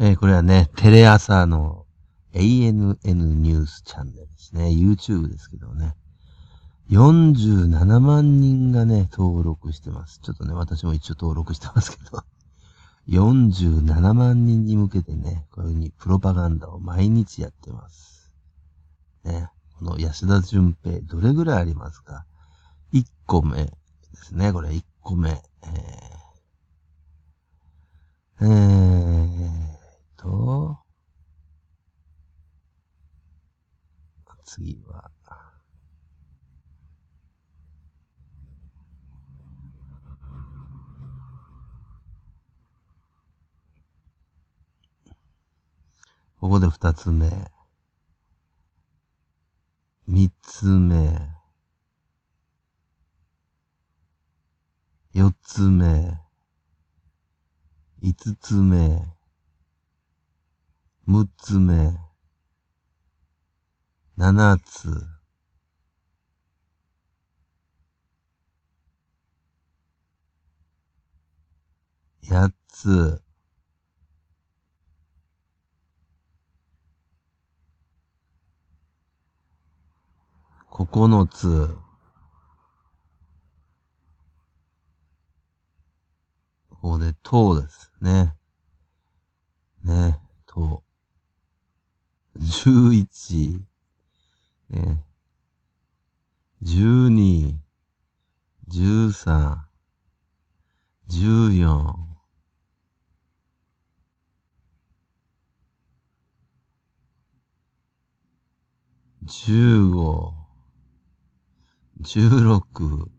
えー、これはね、テレ朝の ANN ニュースチャンネルですね。YouTube ですけどね。47万人がね、登録してます。ちょっとね、私も一応登録してますけど。47万人に向けてね、こういうふうにプロパガンダを毎日やってます。ね。この安田淳平、どれぐらいありますか ?1 個目ですね。これ1個目。えー次は、ここで二つ目、三つ目、四つ目、五つ目、六つ目、七つ、八つ、九つ、ここで、とうですね。ね、とう。十一、え十二、十三、十四、十五、十六、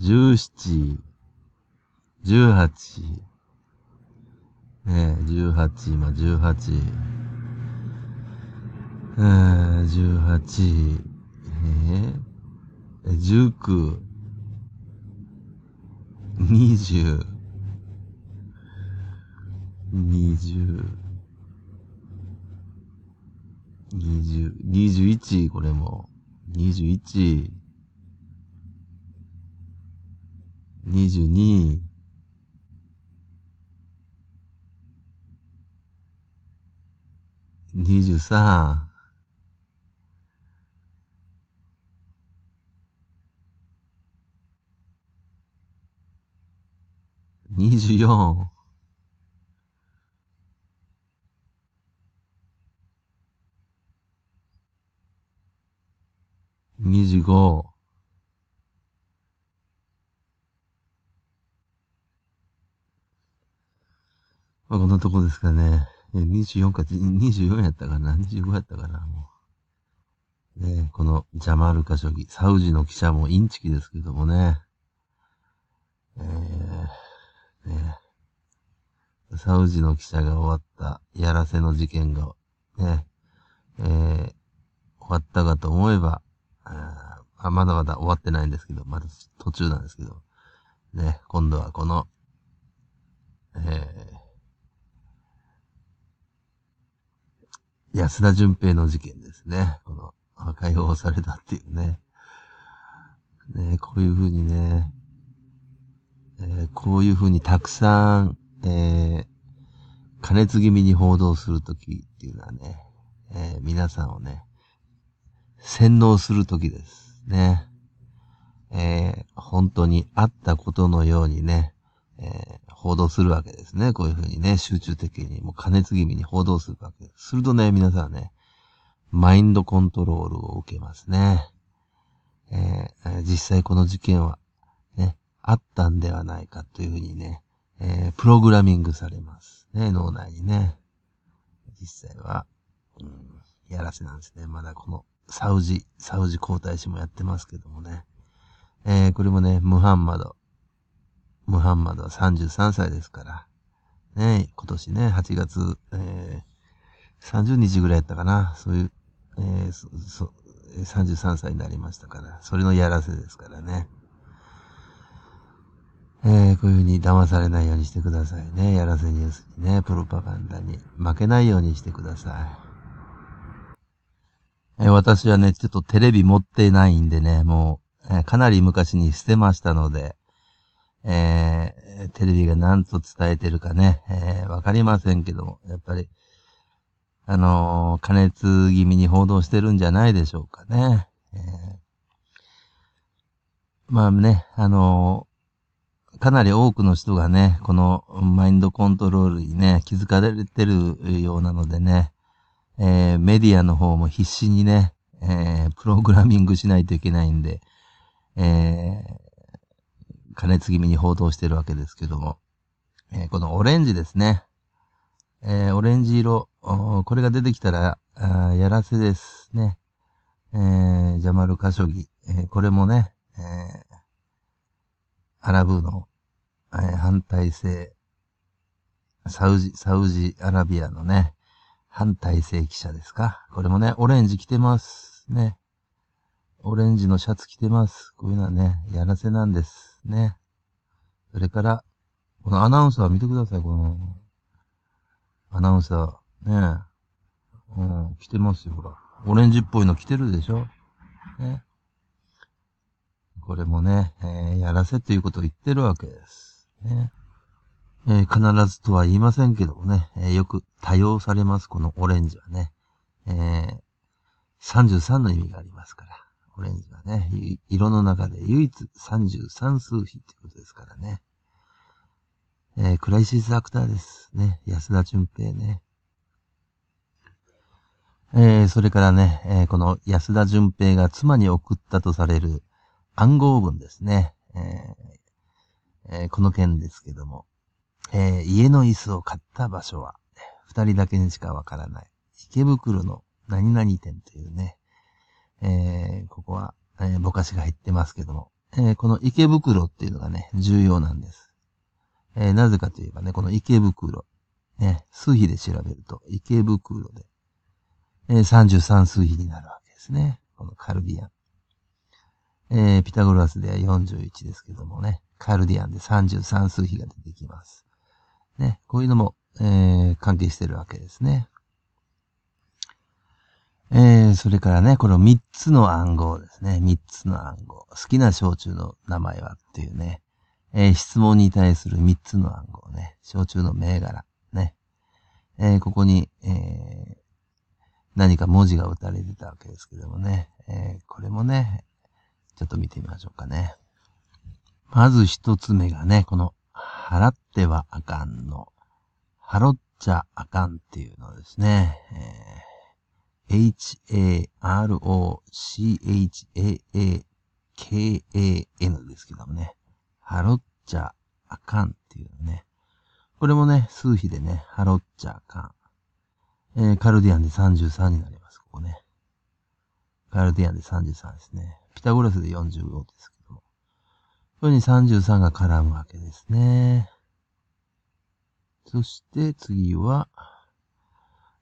十七、十八、ねえ、十八、今十八。あ18、えー、19、20、20、20、21、これも。21、二、二十三、24。25。まあ、こんなとこですかね。24か、24やったかな ?25 やったかなもう。ねこのジャマールカ将棋、サウジの記者もインチキですけどもね。えーえサウジの記者が終わったやらせの事件が、ね、えー、終わったかと思えば、あまだまだ終わってないんですけど、まだ途中なんですけど、ね、今度はこの、えー、安田淳平の事件ですね。この、解放されたっていうね。ね、こういうふうにね、えー、こういうふうにたくさん、えー、加熱気味に報道するときっていうのはね、えー、皆さんをね、洗脳するときですね。え本当にあったことのようにね、え報道するわけですね。こういうふうにね、集中的に、もう加熱気味に報道するわけです。するとね、皆さんね、マインドコントロールを受けますね。えー、実際この事件は、ね、あったんではないかというふうにね、えー、プログラミングされます。ね、脳内にね。実際は、うん、やらせなんですね。まだこの、サウジ、サウジ皇太子もやってますけどもね。えー、これもね、ムハンマド。ムハンマドは33歳ですから。ね、今年ね、8月、えー、30日ぐらいやったかな。そういう、えー、そ、そ、33歳になりましたから。それのやらせですからね。えー、こういうふうに騙されないようにしてくださいね。やらせニュースにね、プロパガンダに負けないようにしてください。えー、私はね、ちょっとテレビ持ってないんでね、もう、えー、かなり昔に捨てましたので、えー、テレビが何と伝えてるかね、えー、わかりませんけども、やっぱり、あのー、加熱気味に報道してるんじゃないでしょうかね。えー、まあね、あのかなり多くの人がね、このマインドコントロールにね、気づかれてるようなのでね、えー、メディアの方も必死にね、えー、プログラミングしないといけないんで、えー、加熱気味に報道してるわけですけども、えー、このオレンジですね。えー、オレンジ色、これが出てきたら、あやらせですね。えー、ジャマル・カショギ、えー、これもね、えー、アラブの反体制、サウジ、サウジアラビアのね、反体制記者ですか。これもね、オレンジ着てます。ね。オレンジのシャツ着てます。こういうのはね、やらせなんです。ね。それから、このアナウンサー見てください、この、アナウンサー。ね。うん、着てますよ、ほら。オレンジっぽいの着てるでしょね。これもね、えー、やらせということを言ってるわけです。ね。えー、必ずとは言いませんけどもね、えー、よく多用されます、このオレンジはね。えー、33の意味がありますから、オレンジはね、色の中で唯一33数比ということですからね。えー、クライシスアクターです。ね、安田純平ね。えー、それからね、えー、この安田純平が妻に送ったとされる暗号文ですね。ええー、この件ですけども、えー、家の椅子を買った場所は、二人だけにしかわからない、池袋の何々店というね、えー、ここは、えぼかしが入ってますけども、えこの池袋っていうのがね、重要なんです。えなぜかといえばね、この池袋、ね、数比で調べると、池袋で、え33数比になるわけですね。このカルビアン。えー、ピタゴラスでは41ですけどもね。カルディアンで33数比が出てきます。ね、こういうのも、えー、関係してるわけですね。えー、それからね、この3つの暗号ですね。3つの暗号。好きな小中の名前はっていうね。えー、質問に対する3つの暗号ね。小中の銘柄。ね。えー、ここに、えー、何か文字が打たれてたわけですけどもね。えー、これもね、ちょっと見てみましょうかね。まず一つ目がね、この、払ってはあかんの、払っちゃあかんっていうのですね。えー、h-a-r-o-c-h-a-a-k-a-n ですけどもね。払っちゃあかんっていうのね。これもね、数比でね、払っちゃあかん。えー、カルディアンで33になります、ここね。カルディアンで33ですね。ピタゴラスで45です。ここに33が絡むわけですね。そして次は、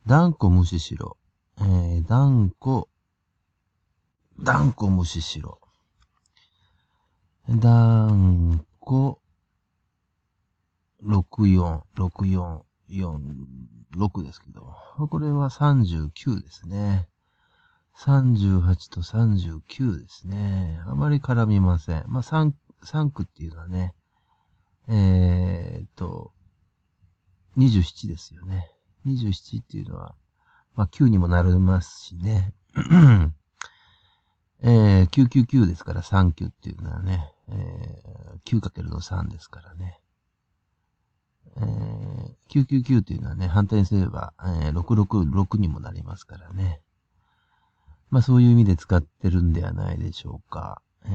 断固無視しろ。えー、断固、断固無視しろ。断固、64、64、46ですけど、これは39ですね。38と39ですね。あまり絡みません。まあ、3区っていうのはね、えー、っと、27ですよね。27っていうのは、まあ、9にもなりますしね。えー、999ですから3級っていうのはね、えー、9× の3ですからね。えー、999っていうのはね、反対にすれば、えー、666にもなりますからね。まあそういう意味で使ってるんではないでしょうか。え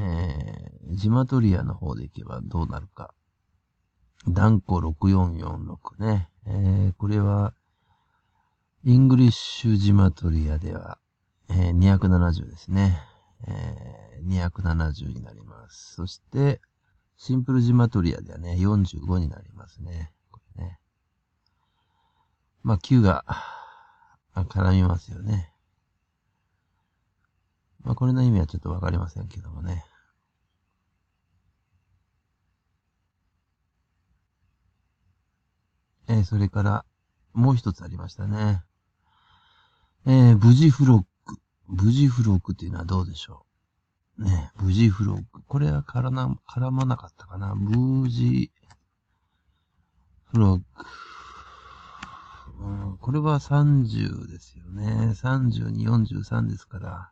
ー、ジマトリアの方で行けばどうなるか。ダンコ6446ね。えー、これは、イングリッシュジマトリアでは、えー、270ですね。えー、270になります。そして、シンプルジマトリアではね、45になりますね。これね。まあ、9が、絡みますよね。まあ、これの意味はちょっとわかりませんけどもね。えー、それから、もう一つありましたね。えー、無事フロック。無事フロックっていうのはどうでしょう。ね、無事フロック。これは絡な、絡まなかったかな。無事フロック。うん、これは30ですよね。32、43ですから。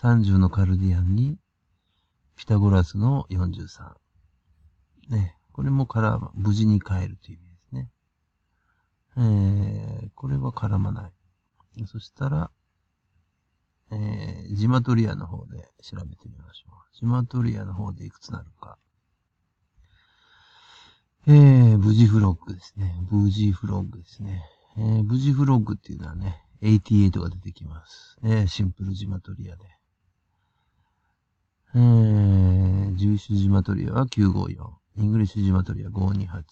30のカルディアンに、ピタゴラスの43。ね。これも絡ま、無事に帰るという意味ですね。えー、これは絡まない。そしたら、えー、ジマトリアの方で調べてみましょう。ジマトリアの方でいくつなるか。えー、無事フロッグですね。無事フロッグですね。えー、無事フロッグっていうのはね、88が出てきます。えー、シンプルジマトリアで。えー、ジュジマトリアは954。イングリッシュジマトリア528。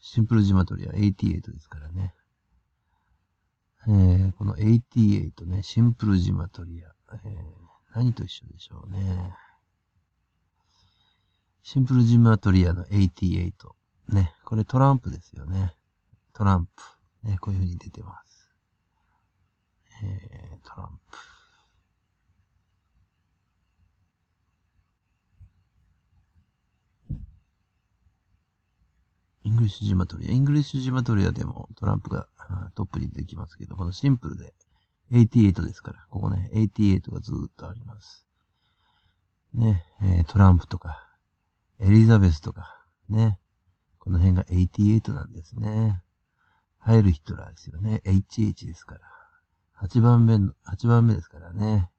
シンプルジマトリア88ですからね。えー、この88ね、シンプルジマトリア。えー、何と一緒でしょうね。シンプルジマトリアの88。ね、これトランプですよね。トランプ。ね、こういう風に出てます。えー、トランプ。イングリッシュジマトリア。イングリッシュジマトリアでもトランプがトップに出てきますけど、このシンプルで88ですから、ここね、88がずっとあります。ね、えー、トランプとか、エリザベスとか、ね、この辺が88なんですね。入るヒトラーですよね。HH ですから。8番目の、8番目ですからね。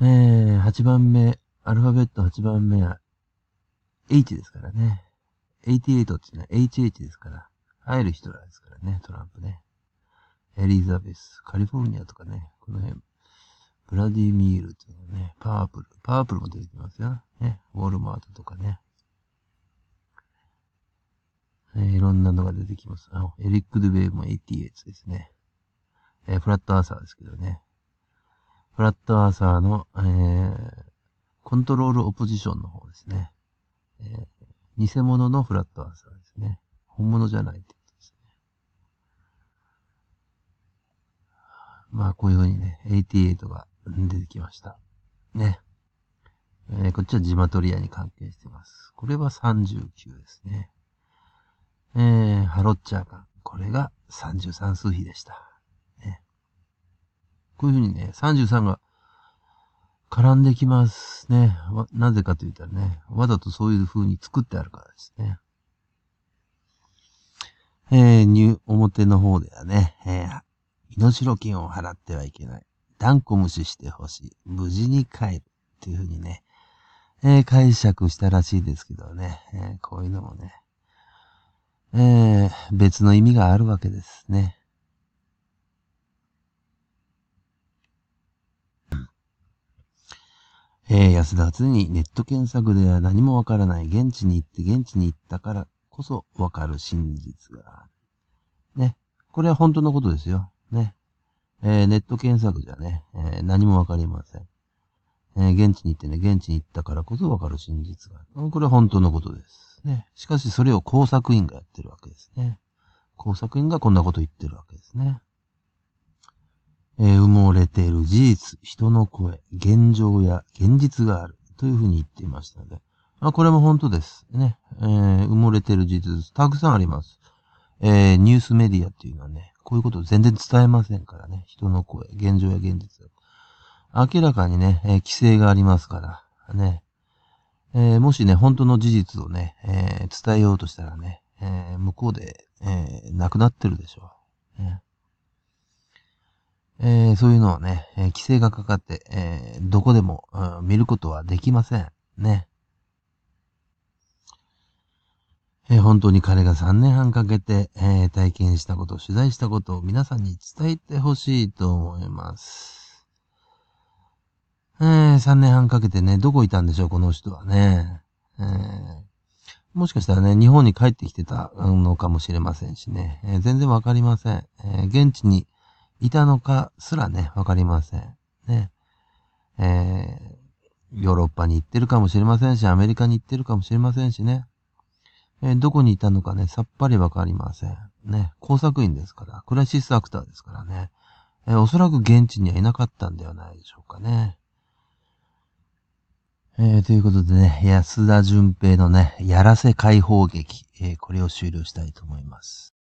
えー、8番目、アルファベット8番目は H ですからね。88っていうのは HH ですから、入る人らですからね、トランプね。エリザベス、カリフォルニアとかね、この辺、ブラディミールっていうのね、パープル、パープルも出てきますよ。ね、ウォルマートとかね。えいろんなのが出てきます。あエリック・ドゥベイも88ですね。えー、フラットアーサーですけどね。フラットアーサーの、えー、コントロールオポジションの方ですね。えー偽物のフラットアーサーですね。本物じゃないってことですね。まあ、こういう風にね、88が出てきました。ね。えー、こっちはジマトリアに関係してます。これは39ですね。えー、ハロッチャー感。これが33数比でした。ね。こういう風にね、33が絡んできますね。なぜかと言ったらね、わざとそういう風に作ってあるからですね。えー、入、表の方ではね、えー、身代金を払ってはいけない。断固無視してほしい。無事に帰る。っていう風にね、えー、解釈したらしいですけどね、えー、こういうのもね、えー、別の意味があるわけですね。安田は常にネット検索では何もわからない。現地に行って現地に行ったからこそわかる真実がある。ね。これは本当のことですよ。ね。えー、ネット検索じゃね、えー、何もわかりません。えー、現地に行ってね、現地に行ったからこそわかる真実がある。これは本当のことです。ね。しかしそれを工作員がやってるわけですね。工作員がこんなこと言ってるわけですね。えー、埋もれている事実、人の声、現状や現実があるというふうに言っていましたので、まあ、これも本当です。ね、えー、埋もれている事実、たくさんあります。えー、ニュースメディアっていうのはね、こういうことを全然伝えませんからね、人の声、現状や現実。明らかにね、え規制がありますから、ね、えもしね、本当の事実をね、え伝えようとしたらね、え向こうで、え亡くなってるでしょう。ねえー、そういうのはね、えー、規制がかかって、えー、どこでも、うん、見ることはできません。ね。え本当に彼が3年半かけて、え体験したこと、取材したことを皆さんに伝えてほしいと思います。え3年半かけてね、どこいたんでしょう、この人はね。えもしかしたらね、日本に帰ってきてたのかもしれませんしね、え全然わかりません、え現地にいたのかすらね、わかりません。ね。えー、ヨーロッパに行ってるかもしれませんし、アメリカに行ってるかもしれませんしね。えー、どこにいたのかね、さっぱりわかりません。ね。工作員ですから、クラシスアクターですからね。えー、おそらく現地にはいなかったんではないでしょうかね。えー、ということでね、安田淳平のね、やらせ解放劇、えー、これを終了したいと思います。